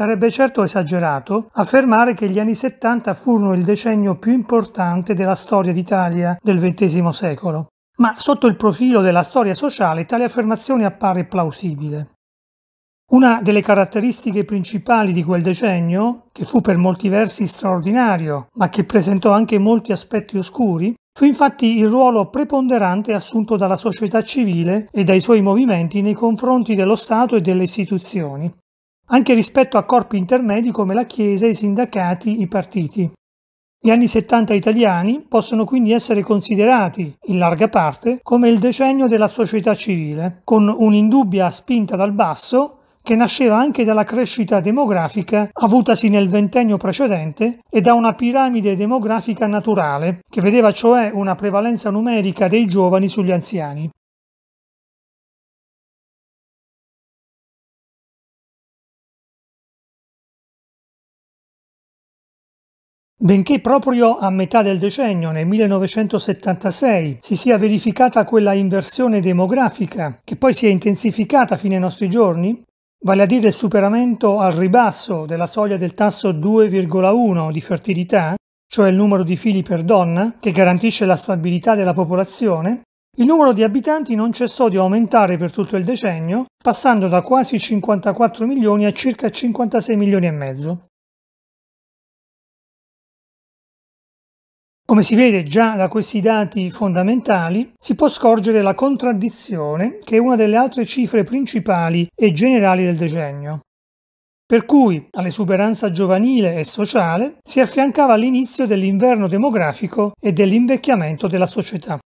Sarebbe certo esagerato affermare che gli anni 70 furono il decennio più importante della storia d'Italia del XX secolo, ma sotto il profilo della storia sociale tale affermazione appare plausibile. Una delle caratteristiche principali di quel decennio, che fu per molti versi straordinario, ma che presentò anche molti aspetti oscuri, fu infatti il ruolo preponderante assunto dalla società civile e dai suoi movimenti nei confronti dello Stato e delle istituzioni, anche rispetto a corpi intermedi come la Chiesa, i sindacati, i partiti. Gli anni 70 italiani possono quindi essere considerati, in larga parte, come il decennio della società civile, con un'indubbia spinta dal basso che nasceva anche dalla crescita demografica avutasi nel ventennio precedente e da una piramide demografica naturale, che vedeva cioè una prevalenza numerica dei giovani sugli anziani. Benché proprio a metà del decennio, nel 1976, si sia verificata quella inversione demografica che poi si è intensificata fino ai nostri giorni, vale a dire il superamento al ribasso della soglia del tasso 2,1 di fertilità, cioè il numero di figli per donna, che garantisce la stabilità della popolazione, il numero di abitanti non cessò di aumentare per tutto il decennio, passando da quasi 54 milioni a circa 56 milioni e mezzo. Come si vede già da questi dati fondamentali, si può scorgere la contraddizione che è una delle altre cifre principali e generali del decennio. Per cui all'esuberanza giovanile e sociale si affiancava l'inizio dell'inverno demografico e dell'invecchiamento della società.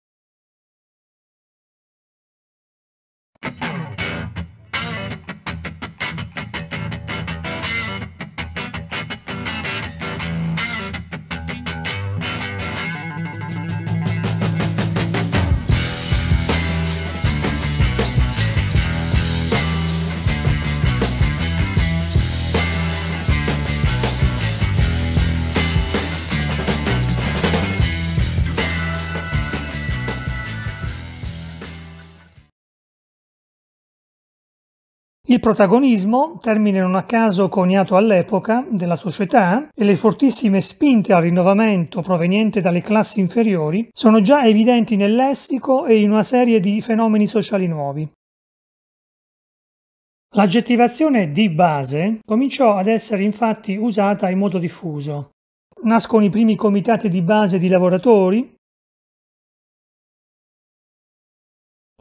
Il protagonismo, termine non a caso coniato all'epoca della società, e le fortissime spinte al rinnovamento proveniente dalle classi inferiori sono già evidenti nel lessico e in una serie di fenomeni sociali nuovi. L'aggettivazione di base cominciò ad essere infatti usata in modo diffuso. Nascono i primi comitati di base di lavoratori,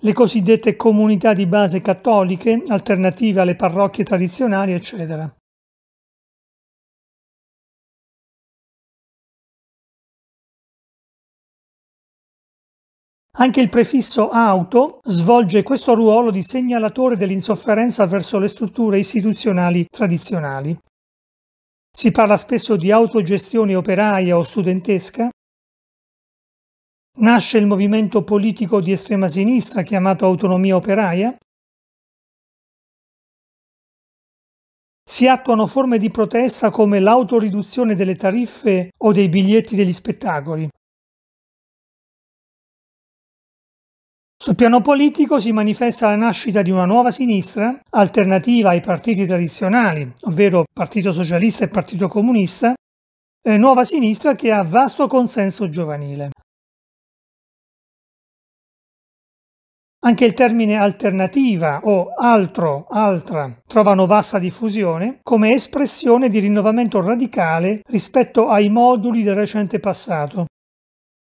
le cosiddette comunità di base cattoliche, alternative alle parrocchie tradizionali, eccetera. Anche il prefisso auto svolge questo ruolo di segnalatore dell'insofferenza verso le strutture istituzionali tradizionali. Si parla spesso di autogestione operaia o studentesca, Nasce il movimento politico di estrema sinistra chiamato Autonomia Operaia. Si attuano forme di protesta come l'autoriduzione delle tariffe o dei biglietti degli spettacoli. Sul piano politico si manifesta la nascita di una nuova sinistra, alternativa ai partiti tradizionali, ovvero Partito Socialista e Partito Comunista, nuova sinistra che ha vasto consenso giovanile. Anche il termine alternativa o altro, altra, trovano vasta diffusione come espressione di rinnovamento radicale rispetto ai moduli del recente passato.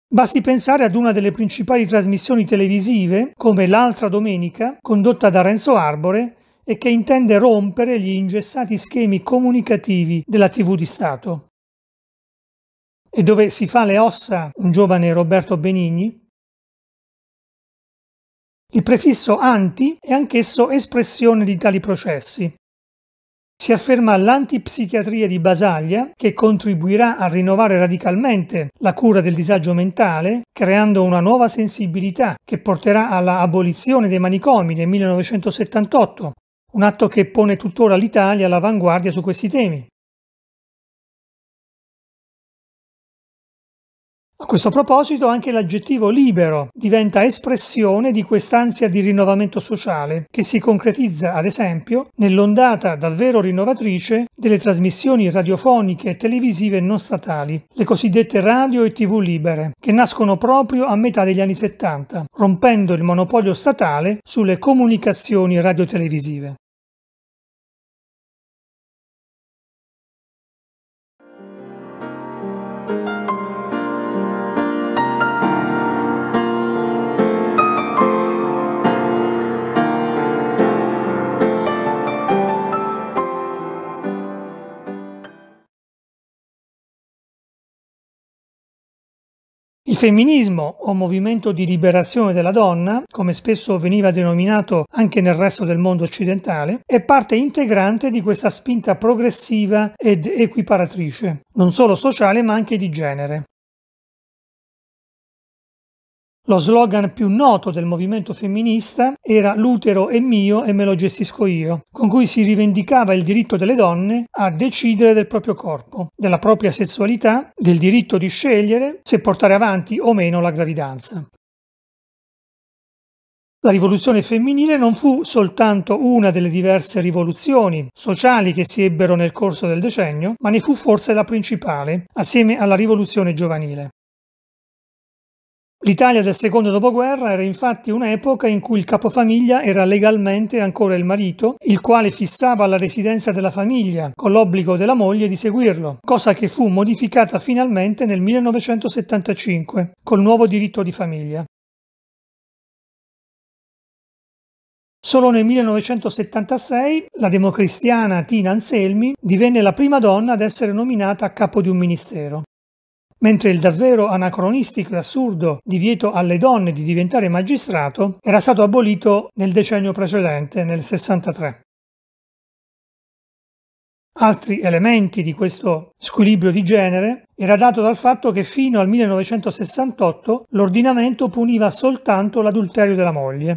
Basti pensare ad una delle principali trasmissioni televisive, come L'altra domenica, condotta da Renzo Arbore, e che intende rompere gli ingessati schemi comunicativi della TV di Stato. E dove si fa le ossa un giovane Roberto Benigni, il prefisso anti è anch'esso espressione di tali processi. Si afferma l'antipsichiatria di Basaglia che contribuirà a rinnovare radicalmente la cura del disagio mentale, creando una nuova sensibilità che porterà alla abolizione dei manicomi nel 1978, un atto che pone tuttora l'Italia all'avanguardia su questi temi. A questo proposito anche l'aggettivo libero diventa espressione di quest'ansia di rinnovamento sociale, che si concretizza ad esempio nell'ondata davvero rinnovatrice delle trasmissioni radiofoniche e televisive non statali, le cosiddette radio e tv libere, che nascono proprio a metà degli anni 70, rompendo il monopolio statale sulle comunicazioni radiotelevisive. thank femminismo o movimento di liberazione della donna, come spesso veniva denominato anche nel resto del mondo occidentale, è parte integrante di questa spinta progressiva ed equiparatrice, non solo sociale ma anche di genere. Lo slogan più noto del movimento femminista era L'utero è mio e me lo gestisco io, con cui si rivendicava il diritto delle donne a decidere del proprio corpo, della propria sessualità, del diritto di scegliere se portare avanti o meno la gravidanza. La rivoluzione femminile non fu soltanto una delle diverse rivoluzioni sociali che si ebbero nel corso del decennio, ma ne fu forse la principale, assieme alla rivoluzione giovanile. L'Italia del secondo dopoguerra era infatti un'epoca in cui il capofamiglia era legalmente ancora il marito, il quale fissava la residenza della famiglia, con l'obbligo della moglie di seguirlo, cosa che fu modificata finalmente nel 1975 col nuovo diritto di famiglia. Solo nel 1976 la democristiana Tina Anselmi divenne la prima donna ad essere nominata a capo di un ministero mentre il davvero anacronistico e assurdo divieto alle donne di diventare magistrato era stato abolito nel decennio precedente, nel 63. Altri elementi di questo squilibrio di genere era dato dal fatto che fino al 1968 l'ordinamento puniva soltanto l'adulterio della moglie,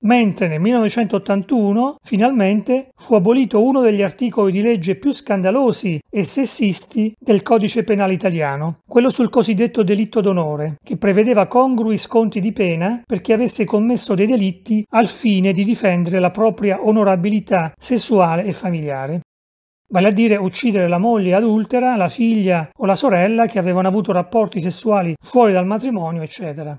mentre nel 1981 finalmente fu abolito uno degli articoli di legge più scandalosi e sessisti del codice penale italiano, quello sul cosiddetto delitto d'onore, che prevedeva congrui sconti di pena per chi avesse commesso dei delitti al fine di difendere la propria onorabilità sessuale e familiare vale a dire uccidere la moglie adultera, la figlia o la sorella che avevano avuto rapporti sessuali fuori dal matrimonio, eccetera.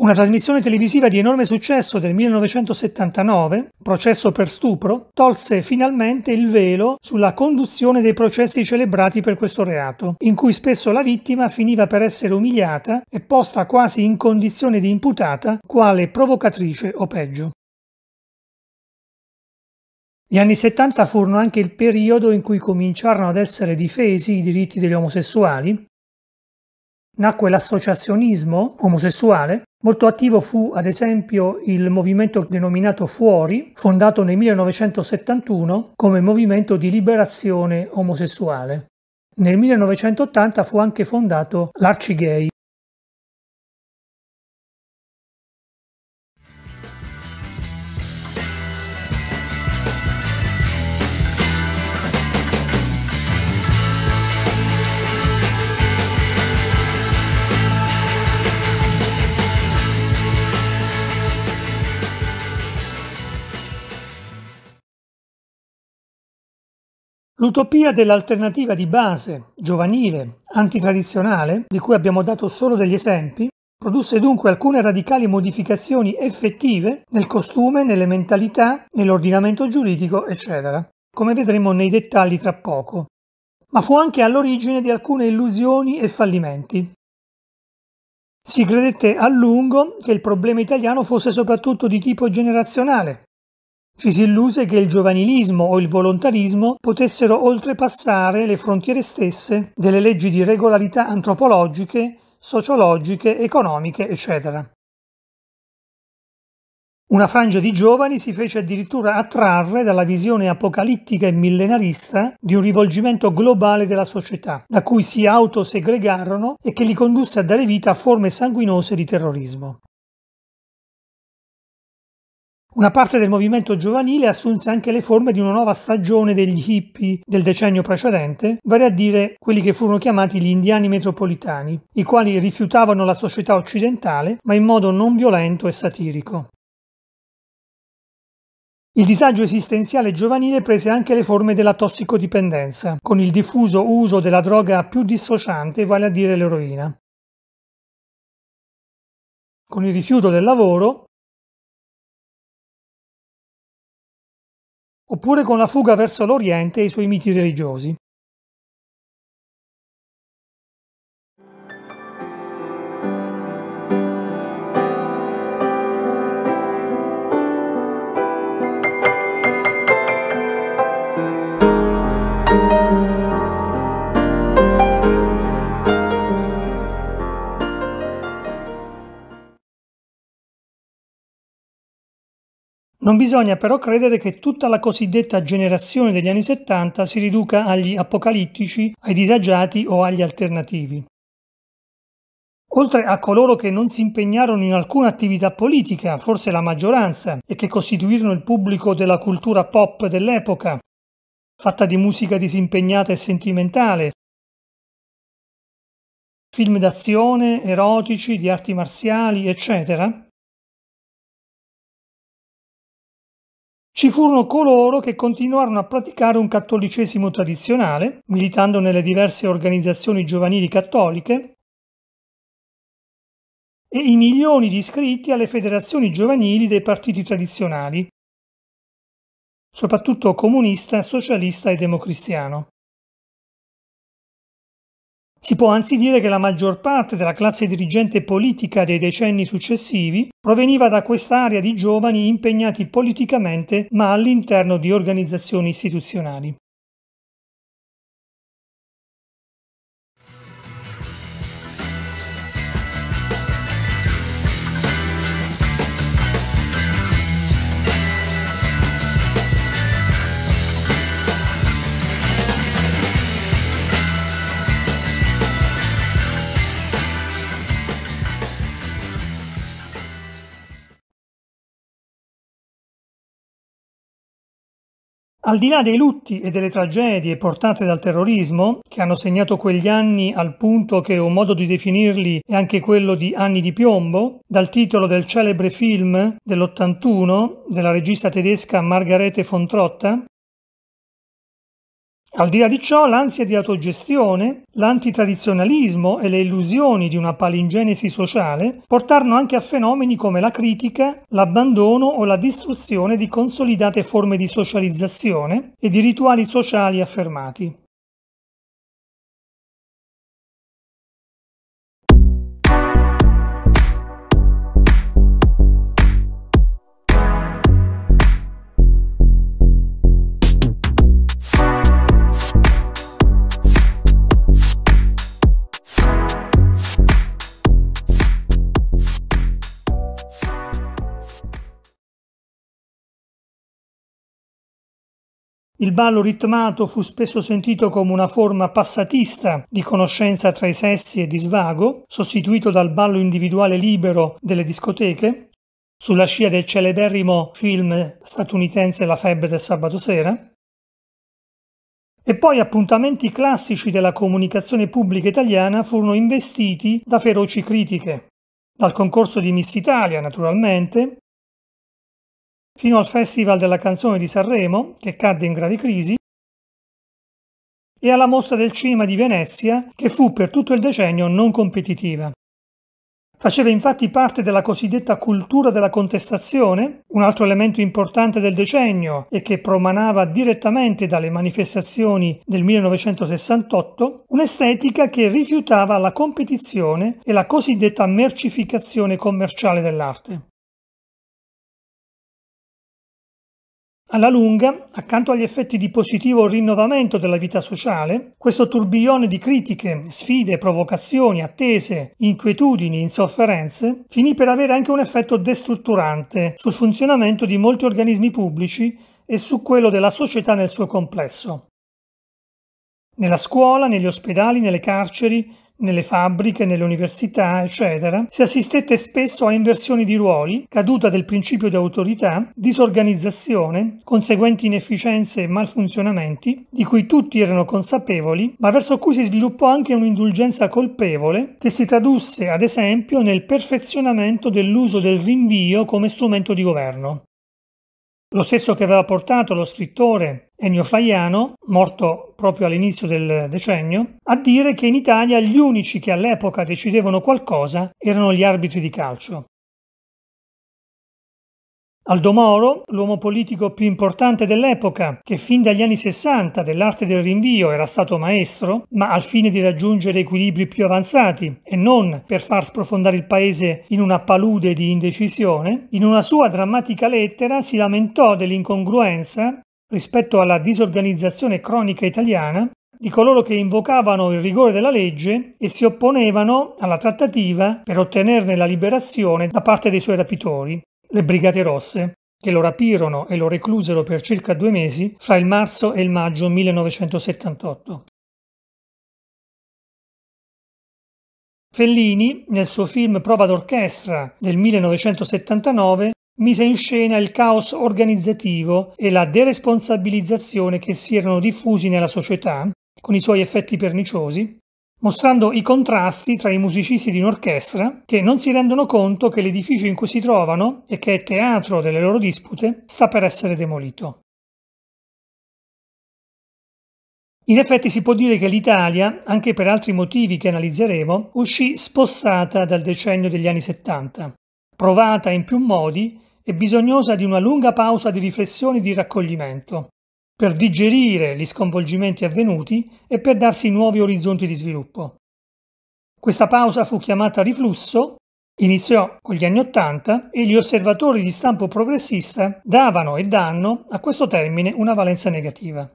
Una trasmissione televisiva di enorme successo del 1979, Processo per stupro, tolse finalmente il velo sulla conduzione dei processi celebrati per questo reato, in cui spesso la vittima finiva per essere umiliata e posta quasi in condizione di imputata quale provocatrice o peggio. Gli anni 70 furono anche il periodo in cui cominciarono ad essere difesi i diritti degli omosessuali Nacque l'associazionismo omosessuale, molto attivo fu ad esempio il movimento denominato Fuori, fondato nel 1971 come movimento di liberazione omosessuale. Nel 1980 fu anche fondato l'Arcigay, L'utopia dell'alternativa di base, giovanile, antitradizionale, di cui abbiamo dato solo degli esempi, produsse dunque alcune radicali modificazioni effettive nel costume, nelle mentalità, nell'ordinamento giuridico, eccetera, come vedremo nei dettagli tra poco. Ma fu anche all'origine di alcune illusioni e fallimenti. Si credette a lungo che il problema italiano fosse soprattutto di tipo generazionale, ci si illuse che il giovanilismo o il volontarismo potessero oltrepassare le frontiere stesse delle leggi di regolarità antropologiche, sociologiche, economiche, eccetera. Una frangia di giovani si fece addirittura attrarre dalla visione apocalittica e millenarista di un rivolgimento globale della società, da cui si autosegregarono e che li condusse a dare vita a forme sanguinose di terrorismo. Una parte del movimento giovanile assunse anche le forme di una nuova stagione degli hippie del decennio precedente, vale a dire quelli che furono chiamati gli indiani metropolitani, i quali rifiutavano la società occidentale ma in modo non violento e satirico. Il disagio esistenziale giovanile prese anche le forme della tossicodipendenza, con il diffuso uso della droga più dissociante, vale a dire l'eroina. Con il rifiuto del lavoro, oppure con la fuga verso l'Oriente e i suoi miti religiosi. Non bisogna però credere che tutta la cosiddetta generazione degli anni 70 si riduca agli apocalittici, ai disagiati o agli alternativi. Oltre a coloro che non si impegnarono in alcuna attività politica, forse la maggioranza, e che costituirono il pubblico della cultura pop dell'epoca, fatta di musica disimpegnata e sentimentale, film d'azione, erotici, di arti marziali, eccetera, ci furono coloro che continuarono a praticare un cattolicesimo tradizionale, militando nelle diverse organizzazioni giovanili cattoliche, e i milioni di iscritti alle federazioni giovanili dei partiti tradizionali, soprattutto comunista, socialista e democristiano. Si può anzi dire che la maggior parte della classe dirigente politica dei decenni successivi proveniva da quest'area di giovani impegnati politicamente ma all'interno di organizzazioni istituzionali. Al di là dei lutti e delle tragedie portate dal terrorismo, che hanno segnato quegli anni al punto che un modo di definirli è anche quello di anni di piombo, dal titolo del celebre film dell'81 della regista tedesca Margarete von Trotta, al di là di ciò, l'ansia di autogestione, l'antitradizionalismo e le illusioni di una palingenesi sociale portarono anche a fenomeni come la critica, l'abbandono o la distruzione di consolidate forme di socializzazione e di rituali sociali affermati. Il ballo ritmato fu spesso sentito come una forma passatista di conoscenza tra i sessi e di svago, sostituito dal ballo individuale libero delle discoteche, sulla scia del celeberrimo film statunitense La febbre del sabato sera, e poi appuntamenti classici della comunicazione pubblica italiana furono investiti da feroci critiche, dal concorso di Miss Italia naturalmente, fino al Festival della canzone di Sanremo, che cadde in grave crisi, e alla mostra del cinema di Venezia, che fu per tutto il decennio non competitiva. Faceva infatti parte della cosiddetta cultura della contestazione, un altro elemento importante del decennio e che promanava direttamente dalle manifestazioni del 1968, un'estetica che rifiutava la competizione e la cosiddetta mercificazione commerciale dell'arte. Alla lunga, accanto agli effetti di positivo rinnovamento della vita sociale, questo turbiglione di critiche, sfide, provocazioni, attese, inquietudini, insofferenze, finì per avere anche un effetto destrutturante sul funzionamento di molti organismi pubblici e su quello della società nel suo complesso. Nella scuola, negli ospedali, nelle carceri, nelle fabbriche, nelle università, eccetera, si assistette spesso a inversioni di ruoli, caduta del principio di autorità, disorganizzazione, conseguenti inefficienze e malfunzionamenti, di cui tutti erano consapevoli, ma verso cui si sviluppò anche un'indulgenza colpevole che si tradusse, ad esempio, nel perfezionamento dell'uso del rinvio come strumento di governo. Lo stesso che aveva portato lo scrittore Ennio Flaiano, morto proprio all'inizio del decennio, a dire che in Italia gli unici che all'epoca decidevano qualcosa erano gli arbitri di calcio. Aldo Moro, l'uomo politico più importante dell'epoca, che fin dagli anni 60 dell'arte del rinvio era stato maestro, ma al fine di raggiungere equilibri più avanzati e non per far sprofondare il paese in una palude di indecisione, in una sua drammatica lettera si lamentò dell'incongruenza rispetto alla disorganizzazione cronica italiana di coloro che invocavano il rigore della legge e si opponevano alla trattativa per ottenerne la liberazione da parte dei suoi rapitori, le Brigate Rosse, che lo rapirono e lo reclusero per circa due mesi fra il marzo e il maggio 1978. Fellini, nel suo film Prova d'orchestra del 1979, mise in scena il caos organizzativo e la deresponsabilizzazione che si erano diffusi nella società, con i suoi effetti perniciosi, mostrando i contrasti tra i musicisti di un'orchestra che non si rendono conto che l'edificio in cui si trovano e che è teatro delle loro dispute sta per essere demolito. In effetti si può dire che l'Italia, anche per altri motivi che analizzeremo, uscì spossata dal decennio degli anni 70, provata in più modi e bisognosa di una lunga pausa di riflessioni e di raccoglimento, per digerire gli sconvolgimenti avvenuti e per darsi nuovi orizzonti di sviluppo. Questa pausa fu chiamata riflusso, iniziò con gli anni Ottanta e gli osservatori di stampo progressista davano e danno a questo termine una valenza negativa.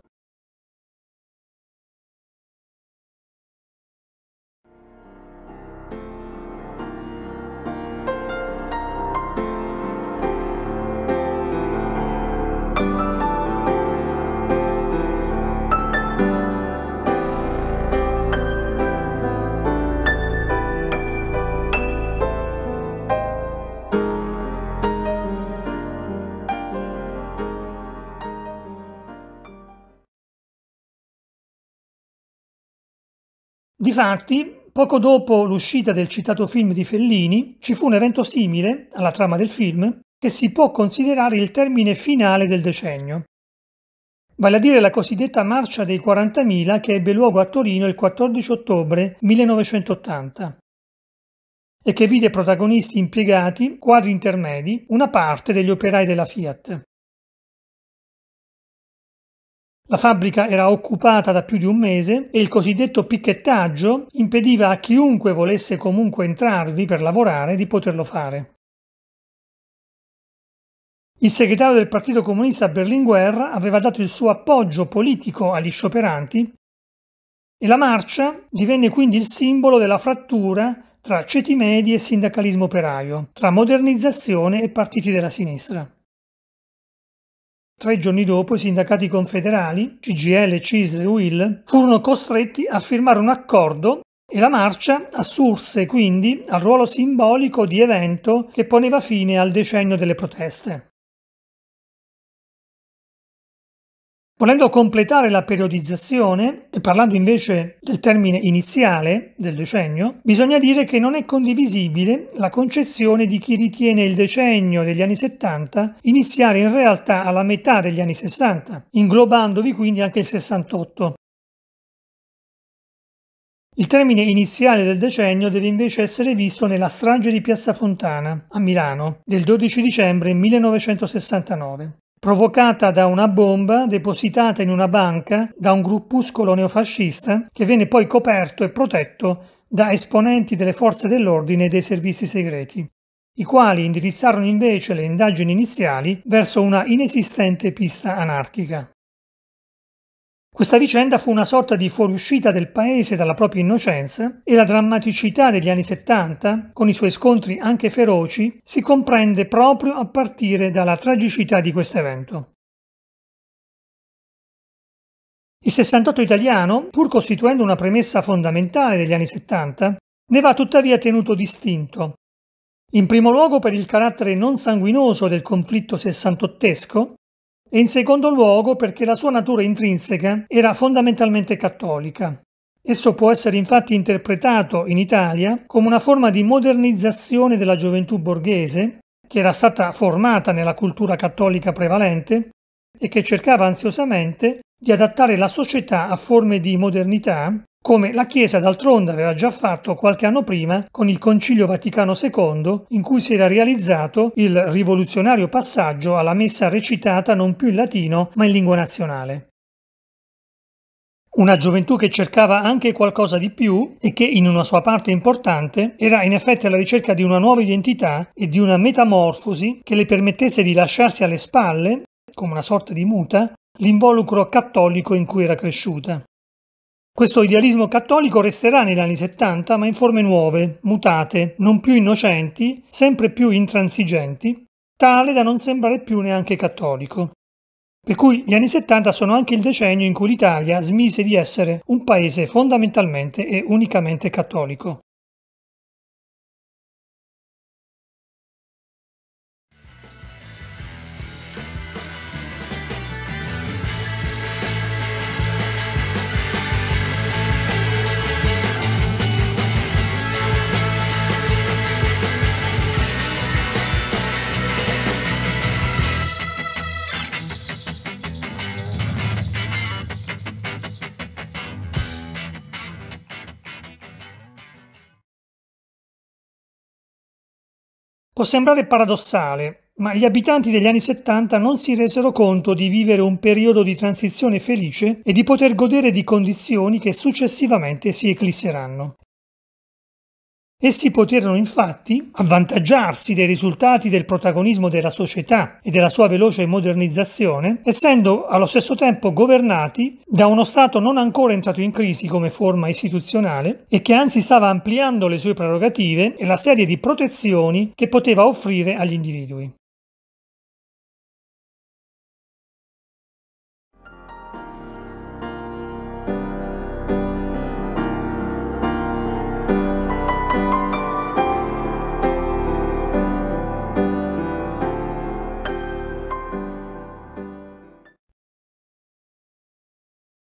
Difatti, poco dopo l'uscita del citato film di Fellini, ci fu un evento simile alla trama del film che si può considerare il termine finale del decennio, vale a dire la cosiddetta Marcia dei 40.000 che ebbe luogo a Torino il 14 ottobre 1980 e che vide protagonisti impiegati, quadri intermedi, una parte degli operai della Fiat. La fabbrica era occupata da più di un mese e il cosiddetto picchettaggio impediva a chiunque volesse comunque entrarvi per lavorare di poterlo fare. Il segretario del Partito Comunista Berlinguer aveva dato il suo appoggio politico agli scioperanti e la marcia divenne quindi il simbolo della frattura tra ceti medi e sindacalismo operaio, tra modernizzazione e partiti della sinistra. Tre giorni dopo i sindacati confederali, CGL, CISL e UIL, furono costretti a firmare un accordo e la marcia assurse quindi al ruolo simbolico di evento che poneva fine al decennio delle proteste. Volendo completare la periodizzazione, e parlando invece del termine iniziale del decennio, bisogna dire che non è condivisibile la concezione di chi ritiene il decennio degli anni 70 iniziare in realtà alla metà degli anni 60, inglobandovi quindi anche il 68. Il termine iniziale del decennio deve invece essere visto nella strage di Piazza Fontana, a Milano, del 12 dicembre 1969 provocata da una bomba depositata in una banca da un gruppuscolo neofascista che venne poi coperto e protetto da esponenti delle forze dell'ordine e dei servizi segreti, i quali indirizzarono invece le indagini iniziali verso una inesistente pista anarchica. Questa vicenda fu una sorta di fuoriuscita del paese dalla propria innocenza e la drammaticità degli anni 70, con i suoi scontri anche feroci, si comprende proprio a partire dalla tragicità di questo evento. Il 68 italiano, pur costituendo una premessa fondamentale degli anni 70, ne va tuttavia tenuto distinto, in primo luogo per il carattere non sanguinoso del conflitto sessantottesco, e in secondo luogo perché la sua natura intrinseca era fondamentalmente cattolica. Esso può essere infatti interpretato in Italia come una forma di modernizzazione della gioventù borghese, che era stata formata nella cultura cattolica prevalente e che cercava ansiosamente di adattare la società a forme di modernità come la Chiesa d'altronde aveva già fatto qualche anno prima con il Concilio Vaticano II, in cui si era realizzato il rivoluzionario passaggio alla messa recitata non più in latino ma in lingua nazionale. Una gioventù che cercava anche qualcosa di più e che in una sua parte importante era in effetti alla ricerca di una nuova identità e di una metamorfosi che le permettesse di lasciarsi alle spalle, come una sorta di muta, l'involucro cattolico in cui era cresciuta. Questo idealismo cattolico resterà negli anni 70 ma in forme nuove, mutate, non più innocenti, sempre più intransigenti, tale da non sembrare più neanche cattolico. Per cui gli anni 70 sono anche il decennio in cui l'Italia smise di essere un paese fondamentalmente e unicamente cattolico. Può sembrare paradossale, ma gli abitanti degli anni 70 non si resero conto di vivere un periodo di transizione felice e di poter godere di condizioni che successivamente si eclisseranno. Essi poterono infatti avvantaggiarsi dei risultati del protagonismo della società e della sua veloce modernizzazione, essendo allo stesso tempo governati da uno Stato non ancora entrato in crisi come forma istituzionale e che anzi stava ampliando le sue prerogative e la serie di protezioni che poteva offrire agli individui.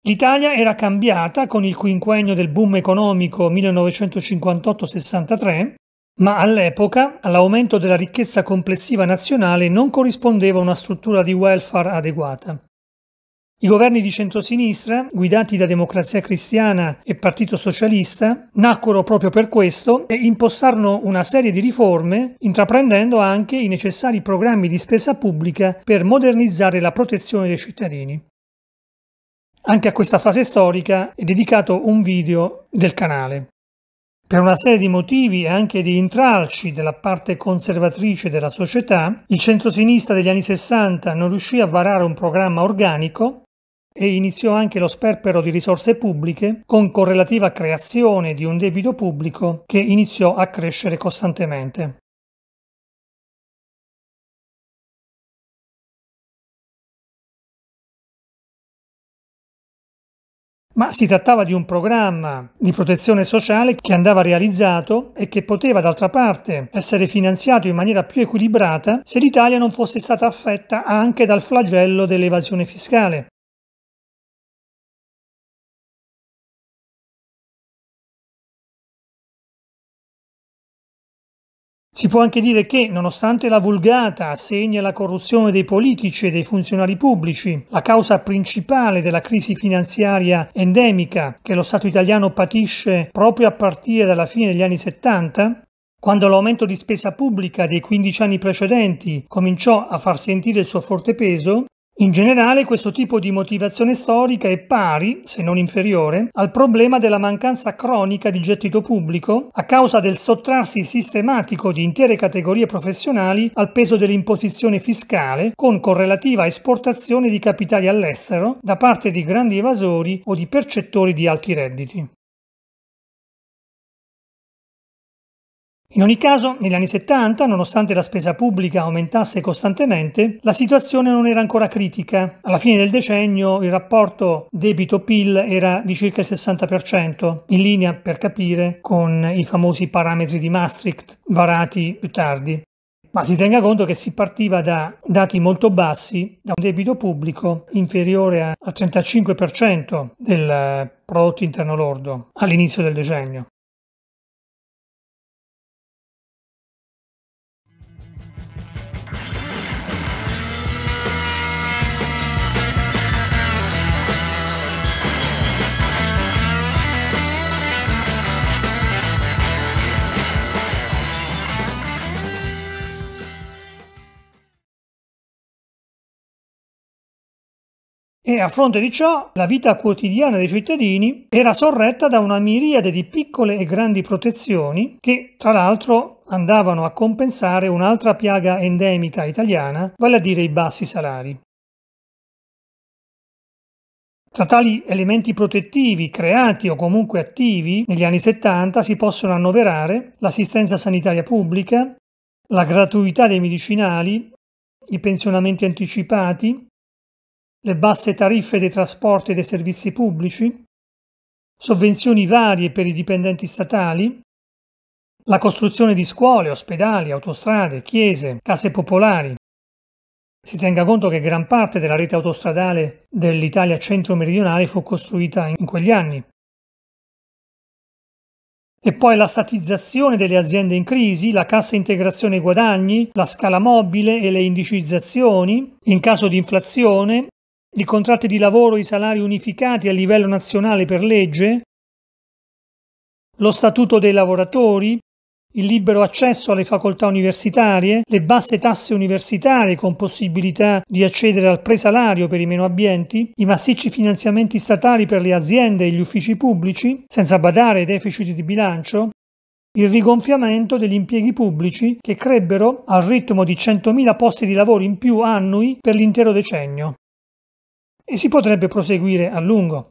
L'Italia era cambiata con il quinquennio del boom economico 1958-63, ma all'epoca all'aumento della ricchezza complessiva nazionale non corrispondeva una struttura di welfare adeguata. I governi di centrosinistra, guidati da Democrazia Cristiana e Partito Socialista, nacquero proprio per questo e impostarono una serie di riforme, intraprendendo anche i necessari programmi di spesa pubblica per modernizzare la protezione dei cittadini. Anche a questa fase storica è dedicato un video del canale. Per una serie di motivi e anche di intralci della parte conservatrice della società, il centrosinistra degli anni 60 non riuscì a varare un programma organico e iniziò anche lo sperpero di risorse pubbliche con correlativa creazione di un debito pubblico che iniziò a crescere costantemente. ma si trattava di un programma di protezione sociale che andava realizzato e che poteva d'altra parte essere finanziato in maniera più equilibrata se l'Italia non fosse stata affetta anche dal flagello dell'evasione fiscale. Si può anche dire che, nonostante la vulgata segna la corruzione dei politici e dei funzionari pubblici, la causa principale della crisi finanziaria endemica che lo Stato italiano patisce proprio a partire dalla fine degli anni 70, quando l'aumento di spesa pubblica dei 15 anni precedenti cominciò a far sentire il suo forte peso, in generale questo tipo di motivazione storica è pari, se non inferiore, al problema della mancanza cronica di gettito pubblico a causa del sottrarsi sistematico di intere categorie professionali al peso dell'imposizione fiscale con correlativa esportazione di capitali all'estero da parte di grandi evasori o di percettori di alti redditi. In ogni caso, negli anni 70, nonostante la spesa pubblica aumentasse costantemente, la situazione non era ancora critica. Alla fine del decennio il rapporto debito-PIL era di circa il 60%, in linea, per capire, con i famosi parametri di Maastricht, varati più tardi. Ma si tenga conto che si partiva da dati molto bassi, da un debito pubblico inferiore al 35% del prodotto interno lordo all'inizio del decennio. E a fronte di ciò, la vita quotidiana dei cittadini era sorretta da una miriade di piccole e grandi protezioni che, tra l'altro, andavano a compensare un'altra piaga endemica italiana, vale a dire i bassi salari. Tra tali elementi protettivi creati o comunque attivi negli anni 70 si possono annoverare l'assistenza sanitaria pubblica, la gratuità dei medicinali, i pensionamenti anticipati, le basse tariffe dei trasporti e dei servizi pubblici, sovvenzioni varie per i dipendenti statali, la costruzione di scuole, ospedali, autostrade, chiese, case popolari. Si tenga conto che gran parte della rete autostradale dell'Italia centro-meridionale fu costruita in quegli anni. E poi la statizzazione delle aziende in crisi, la cassa integrazione guadagni, la scala mobile e le indicizzazioni in caso di inflazione i contratti di lavoro e i salari unificati a livello nazionale per legge, lo statuto dei lavoratori, il libero accesso alle facoltà universitarie, le basse tasse universitarie con possibilità di accedere al presalario per i meno abbienti, i massicci finanziamenti statali per le aziende e gli uffici pubblici, senza badare ai deficit di bilancio, il rigonfiamento degli impieghi pubblici che crebbero al ritmo di 100.000 posti di lavoro in più annui per l'intero decennio e si potrebbe proseguire a lungo.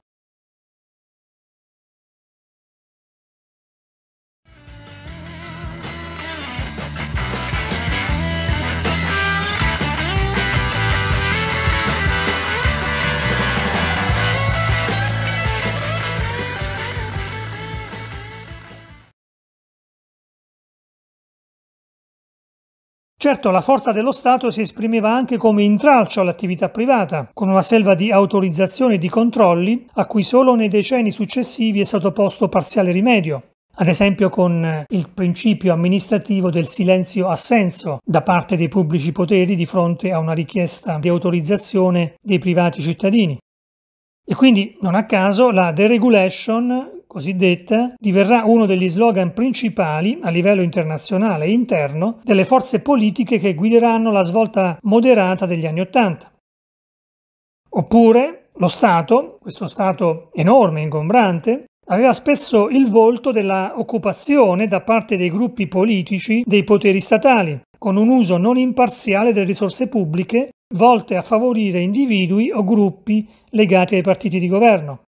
Certo, la forza dello Stato si esprimeva anche come intralcio all'attività privata, con una selva di autorizzazioni e di controlli a cui solo nei decenni successivi è stato posto parziale rimedio, ad esempio con il principio amministrativo del silenzio assenso da parte dei pubblici poteri di fronte a una richiesta di autorizzazione dei privati cittadini. E quindi, non a caso, la deregulation cosiddetta diverrà uno degli slogan principali a livello internazionale e interno delle forze politiche che guideranno la svolta moderata degli anni Ottanta. Oppure lo Stato, questo Stato enorme, ingombrante, aveva spesso il volto della occupazione da parte dei gruppi politici dei poteri statali, con un uso non imparziale delle risorse pubbliche volte a favorire individui o gruppi legati ai partiti di governo.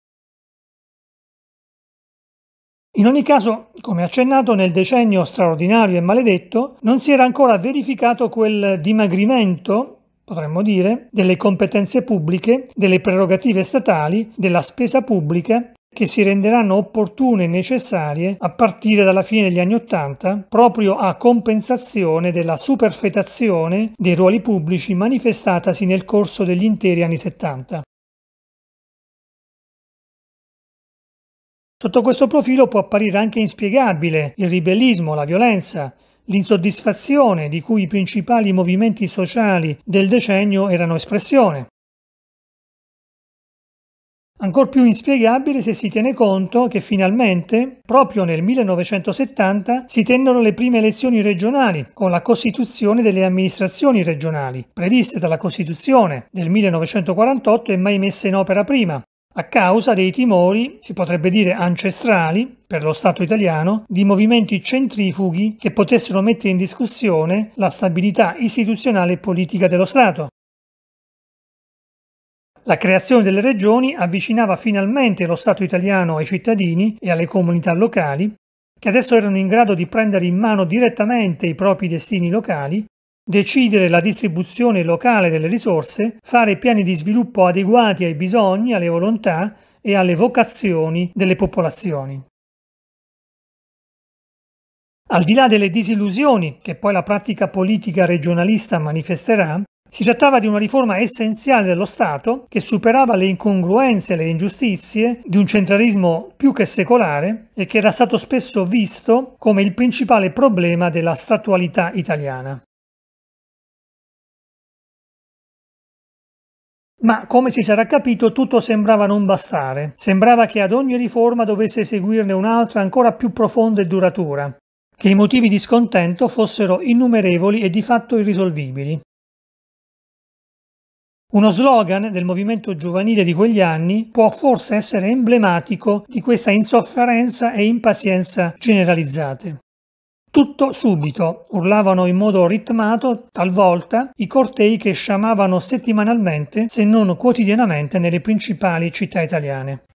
In ogni caso, come accennato, nel decennio straordinario e maledetto non si era ancora verificato quel dimagrimento potremmo dire, delle competenze pubbliche, delle prerogative statali, della spesa pubblica che si renderanno opportune e necessarie a partire dalla fine degli anni Ottanta proprio a compensazione della superfetazione dei ruoli pubblici manifestatasi nel corso degli interi anni Settanta. Sotto questo profilo può apparire anche inspiegabile il ribellismo, la violenza, l'insoddisfazione di cui i principali movimenti sociali del decennio erano espressione. Ancora più inspiegabile se si tiene conto che finalmente, proprio nel 1970, si tennero le prime elezioni regionali con la costituzione delle amministrazioni regionali, previste dalla Costituzione del 1948 e mai messe in opera prima, a causa dei timori, si potrebbe dire ancestrali, per lo Stato italiano, di movimenti centrifughi che potessero mettere in discussione la stabilità istituzionale e politica dello Stato. La creazione delle regioni avvicinava finalmente lo Stato italiano ai cittadini e alle comunità locali, che adesso erano in grado di prendere in mano direttamente i propri destini locali decidere la distribuzione locale delle risorse, fare piani di sviluppo adeguati ai bisogni, alle volontà e alle vocazioni delle popolazioni. Al di là delle disillusioni che poi la pratica politica regionalista manifesterà, si trattava di una riforma essenziale dello Stato che superava le incongruenze e le ingiustizie di un centralismo più che secolare e che era stato spesso visto come il principale problema della statualità italiana. Ma, come si sarà capito, tutto sembrava non bastare. Sembrava che ad ogni riforma dovesse seguirne un'altra ancora più profonda e duratura, che i motivi di scontento fossero innumerevoli e di fatto irrisolvibili. Uno slogan del movimento giovanile di quegli anni può forse essere emblematico di questa insofferenza e impazienza generalizzate. Tutto subito, urlavano in modo ritmato, talvolta, i cortei che sciamavano settimanalmente, se non quotidianamente, nelle principali città italiane.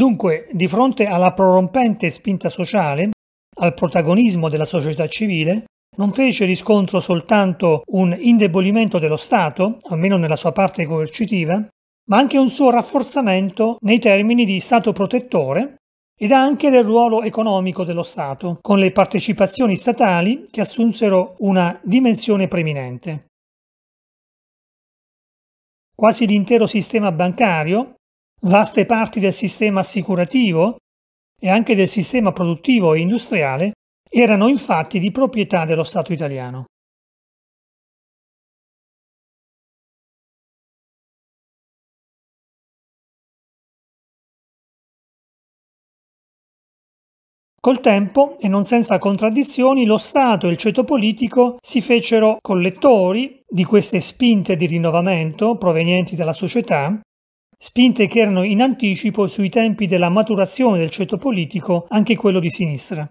Dunque, di fronte alla prorompente spinta sociale, al protagonismo della società civile, non fece riscontro soltanto un indebolimento dello Stato, almeno nella sua parte coercitiva, ma anche un suo rafforzamento nei termini di Stato protettore ed anche del ruolo economico dello Stato, con le partecipazioni statali che assunsero una dimensione preminente. Quasi l'intero sistema bancario, Vaste parti del sistema assicurativo e anche del sistema produttivo e industriale erano infatti di proprietà dello Stato italiano. Col tempo, e non senza contraddizioni, lo Stato e il ceto politico si fecero collettori di queste spinte di rinnovamento provenienti dalla società spinte che erano in anticipo sui tempi della maturazione del ceto politico, anche quello di sinistra.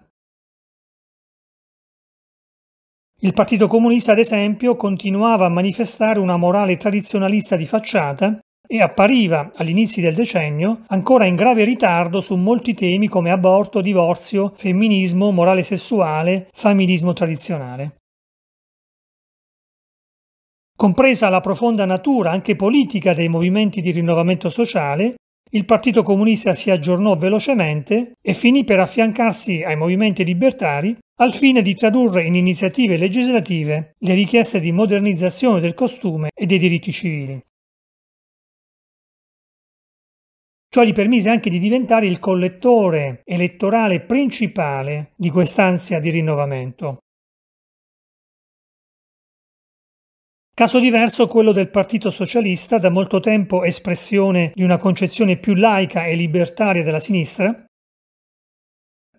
Il Partito Comunista, ad esempio, continuava a manifestare una morale tradizionalista di facciata e appariva, all'inizio del decennio, ancora in grave ritardo su molti temi come aborto, divorzio, femminismo, morale sessuale, familismo tradizionale. Compresa la profonda natura anche politica dei movimenti di rinnovamento sociale, il Partito Comunista si aggiornò velocemente e finì per affiancarsi ai movimenti libertari al fine di tradurre in iniziative legislative le richieste di modernizzazione del costume e dei diritti civili. Ciò gli permise anche di diventare il collettore elettorale principale di quest'ansia di rinnovamento. Caso diverso quello del Partito Socialista, da molto tempo espressione di una concezione più laica e libertaria della sinistra.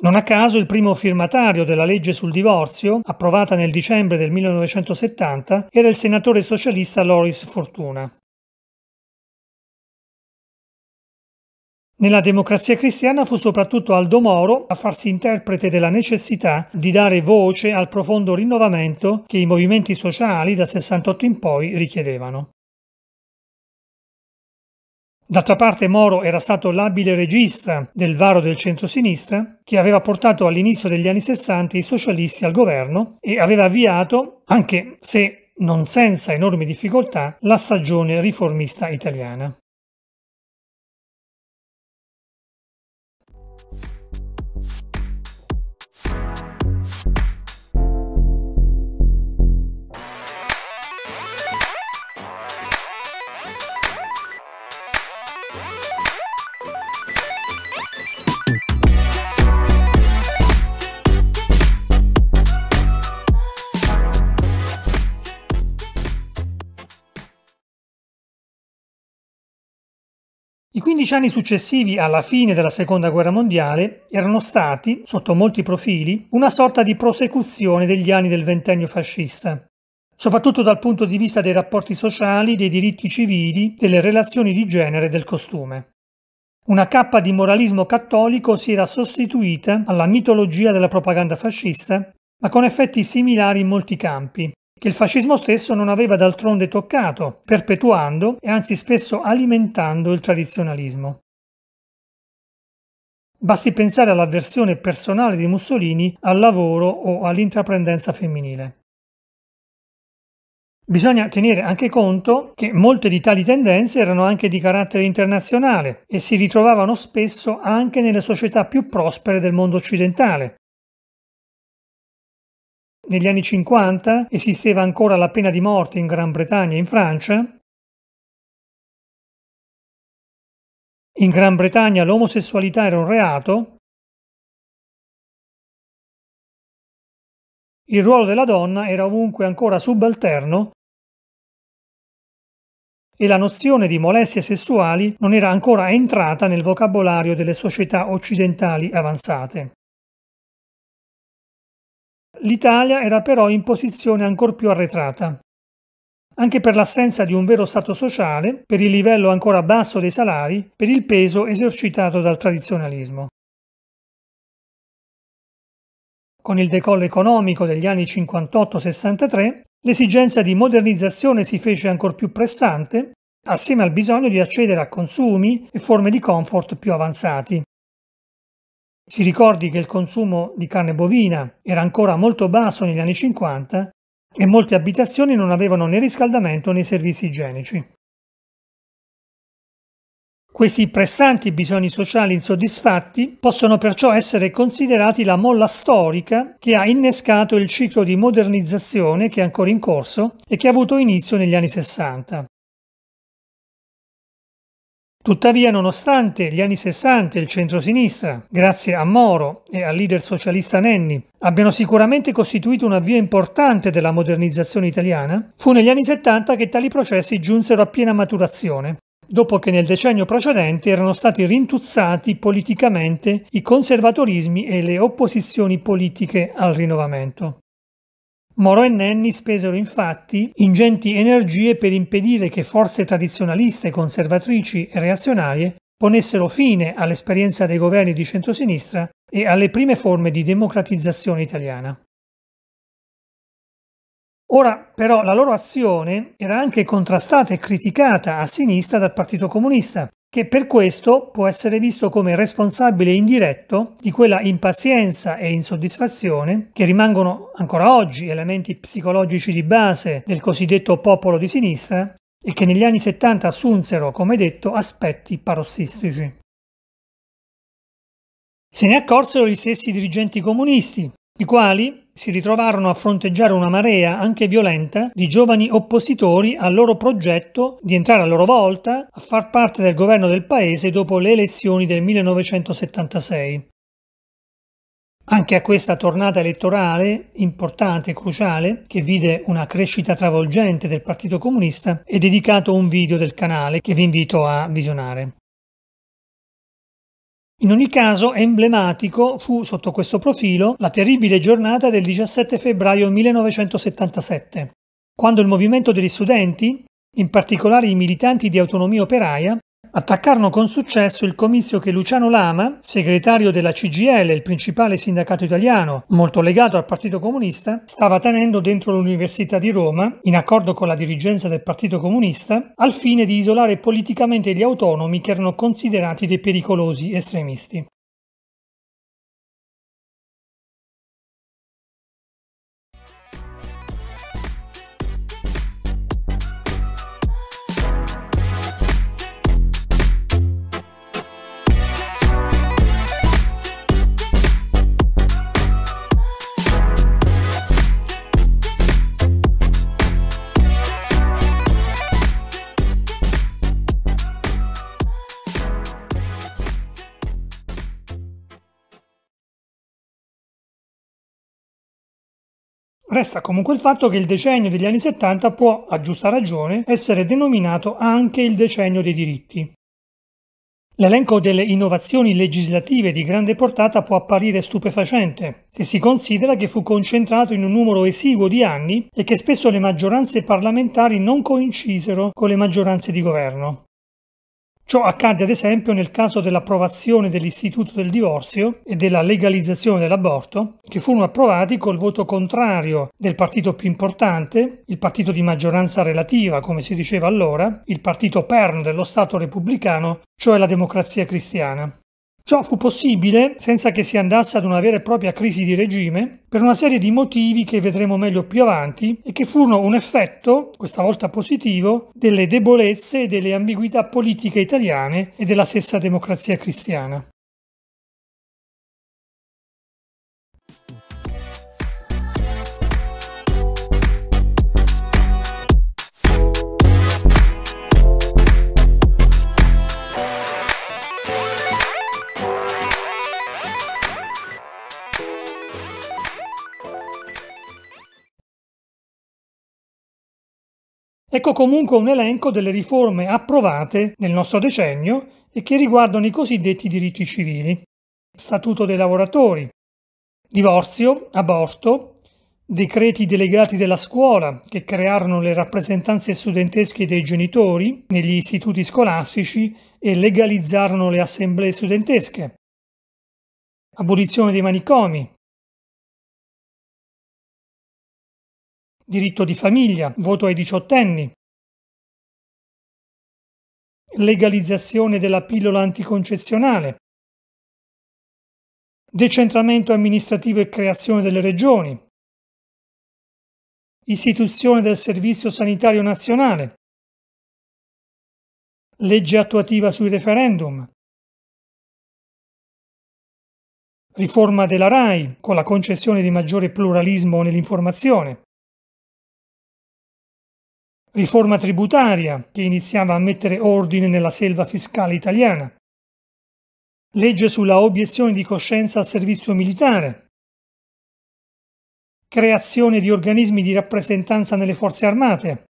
Non a caso il primo firmatario della legge sul divorzio, approvata nel dicembre del 1970, era il senatore socialista Loris Fortuna. Nella democrazia cristiana fu soprattutto Aldo Moro a farsi interprete della necessità di dare voce al profondo rinnovamento che i movimenti sociali dal 68 in poi richiedevano. D'altra parte Moro era stato l'abile regista del varo del centro-sinistra che aveva portato all'inizio degli anni 60 i socialisti al governo e aveva avviato, anche se non senza enormi difficoltà, la stagione riformista italiana. 15 anni successivi alla fine della Seconda Guerra Mondiale erano stati, sotto molti profili, una sorta di prosecuzione degli anni del ventennio fascista, soprattutto dal punto di vista dei rapporti sociali, dei diritti civili, delle relazioni di genere e del costume. Una cappa di moralismo cattolico si era sostituita alla mitologia della propaganda fascista, ma con effetti similari in molti campi, che il fascismo stesso non aveva d'altronde toccato, perpetuando e anzi spesso alimentando il tradizionalismo. Basti pensare all'avversione personale di Mussolini al lavoro o all'intraprendenza femminile. Bisogna tenere anche conto che molte di tali tendenze erano anche di carattere internazionale e si ritrovavano spesso anche nelle società più prospere del mondo occidentale, negli anni 50 esisteva ancora la pena di morte in Gran Bretagna e in Francia. In Gran Bretagna l'omosessualità era un reato. Il ruolo della donna era ovunque ancora subalterno e la nozione di molestie sessuali non era ancora entrata nel vocabolario delle società occidentali avanzate. L'Italia era però in posizione ancor più arretrata. Anche per l'assenza di un vero Stato sociale, per il livello ancora basso dei salari, per il peso esercitato dal tradizionalismo. Con il decollo economico degli anni 58-63, l'esigenza di modernizzazione si fece ancora più pressante, assieme al bisogno di accedere a consumi e forme di comfort più avanzati. Si ricordi che il consumo di carne bovina era ancora molto basso negli anni 50 e molte abitazioni non avevano né riscaldamento né servizi igienici. Questi pressanti bisogni sociali insoddisfatti possono perciò essere considerati la molla storica che ha innescato il ciclo di modernizzazione che è ancora in corso e che ha avuto inizio negli anni 60. Tuttavia, nonostante gli anni 60 e il centrosinistra, grazie a Moro e al leader socialista Nenni, abbiano sicuramente costituito una via importante della modernizzazione italiana, fu negli anni 70 che tali processi giunsero a piena maturazione, dopo che nel decennio precedente erano stati rintuzzati politicamente i conservatorismi e le opposizioni politiche al rinnovamento. Moro e Nenni spesero infatti ingenti energie per impedire che forze tradizionaliste, conservatrici e reazionarie ponessero fine all'esperienza dei governi di centrosinistra e alle prime forme di democratizzazione italiana. Ora, però, la loro azione era anche contrastata e criticata a sinistra dal Partito Comunista, che per questo può essere visto come responsabile indiretto di quella impazienza e insoddisfazione che rimangono ancora oggi elementi psicologici di base del cosiddetto popolo di sinistra e che negli anni 70 assunsero, come detto, aspetti parossistici. Se ne accorsero gli stessi dirigenti comunisti, i quali si ritrovarono a fronteggiare una marea anche violenta di giovani oppositori al loro progetto di entrare a loro volta a far parte del governo del paese dopo le elezioni del 1976. Anche a questa tornata elettorale, importante e cruciale, che vide una crescita travolgente del Partito Comunista, è dedicato un video del canale che vi invito a visionare. In ogni caso, emblematico fu sotto questo profilo la terribile giornata del 17 febbraio 1977, quando il movimento degli studenti, in particolare i militanti di autonomia operaia, attaccarono con successo il comizio che Luciano Lama, segretario della CGL, il principale sindacato italiano, molto legato al Partito Comunista, stava tenendo dentro l'Università di Roma, in accordo con la dirigenza del Partito Comunista, al fine di isolare politicamente gli autonomi che erano considerati dei pericolosi estremisti. Resta comunque il fatto che il decennio degli anni 70 può, a giusta ragione, essere denominato anche il decennio dei diritti. L'elenco delle innovazioni legislative di grande portata può apparire stupefacente, se si considera che fu concentrato in un numero esiguo di anni e che spesso le maggioranze parlamentari non coincisero con le maggioranze di governo. Ciò accade ad esempio nel caso dell'approvazione dell'istituto del divorzio e della legalizzazione dell'aborto, che furono approvati col voto contrario del partito più importante, il partito di maggioranza relativa, come si diceva allora, il partito perno dello Stato repubblicano, cioè la democrazia cristiana. Ciò fu possibile senza che si andasse ad una vera e propria crisi di regime per una serie di motivi che vedremo meglio più avanti e che furono un effetto, questa volta positivo, delle debolezze e delle ambiguità politiche italiane e della stessa democrazia cristiana. Ecco comunque un elenco delle riforme approvate nel nostro decennio e che riguardano i cosiddetti diritti civili. Statuto dei lavoratori, divorzio, aborto, decreti delegati della scuola che crearono le rappresentanze studentesche dei genitori negli istituti scolastici e legalizzarono le assemblee studentesche, abolizione dei manicomi, diritto di famiglia, voto ai diciottenni, legalizzazione della pillola anticoncezionale, decentramento amministrativo e creazione delle regioni, istituzione del Servizio Sanitario Nazionale, legge attuativa sui referendum, riforma della RAI con la concessione di maggiore pluralismo nell'informazione, riforma tributaria che iniziava a mettere ordine nella selva fiscale italiana, legge sulla obiezione di coscienza al servizio militare, creazione di organismi di rappresentanza nelle forze armate,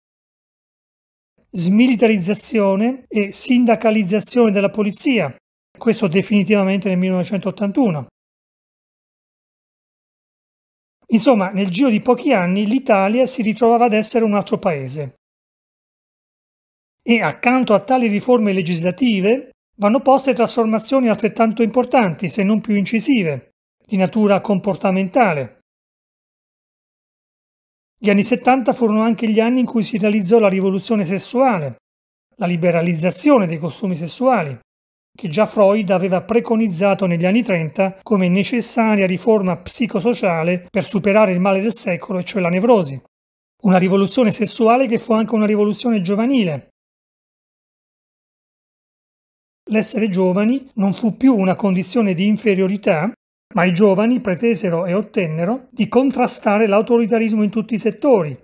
smilitarizzazione e sindacalizzazione della polizia, questo definitivamente nel 1981. Insomma, nel giro di pochi anni l'Italia si ritrovava ad essere un altro paese, e accanto a tali riforme legislative vanno poste trasformazioni altrettanto importanti, se non più incisive, di natura comportamentale. Gli anni 70 furono anche gli anni in cui si realizzò la rivoluzione sessuale, la liberalizzazione dei costumi sessuali, che già Freud aveva preconizzato negli anni 30 come necessaria riforma psicosociale per superare il male del secolo, e cioè la nevrosi. Una rivoluzione sessuale che fu anche una rivoluzione giovanile, l'essere giovani non fu più una condizione di inferiorità, ma i giovani pretesero e ottennero di contrastare l'autoritarismo in tutti i settori.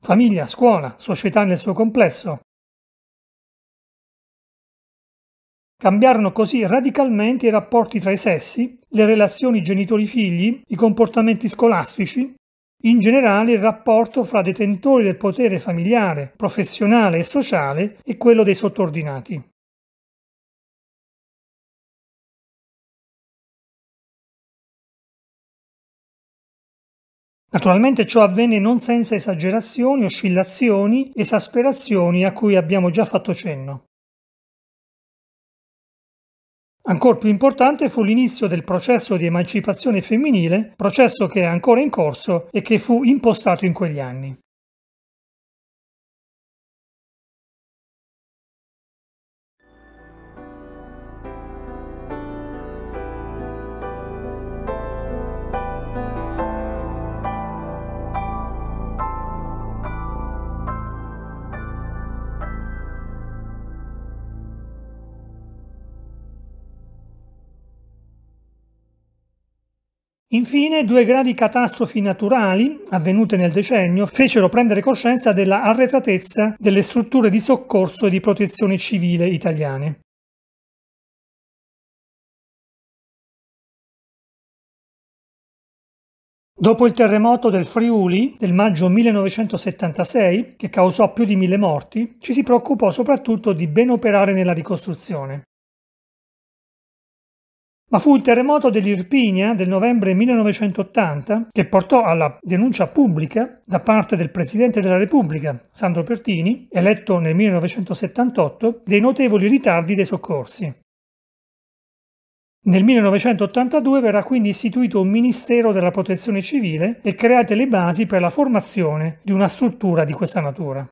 Famiglia, scuola, società nel suo complesso. Cambiarono così radicalmente i rapporti tra i sessi, le relazioni genitori-figli, i comportamenti scolastici, in generale il rapporto fra detentori del potere familiare, professionale e sociale e quello dei sottordinati. Naturalmente ciò avvenne non senza esagerazioni, oscillazioni, esasperazioni a cui abbiamo già fatto cenno. Ancora più importante fu l'inizio del processo di emancipazione femminile, processo che è ancora in corso e che fu impostato in quegli anni. Infine, due gravi catastrofi naturali, avvenute nel decennio, fecero prendere coscienza della arretratezza delle strutture di soccorso e di protezione civile italiane. Dopo il terremoto del Friuli del maggio 1976, che causò più di mille morti, ci si preoccupò soprattutto di ben operare nella ricostruzione. Ma fu il terremoto dell'Irpinia del novembre 1980 che portò alla denuncia pubblica da parte del Presidente della Repubblica, Sandro Pertini, eletto nel 1978, dei notevoli ritardi dei soccorsi. Nel 1982 verrà quindi istituito un Ministero della Protezione Civile e create le basi per la formazione di una struttura di questa natura.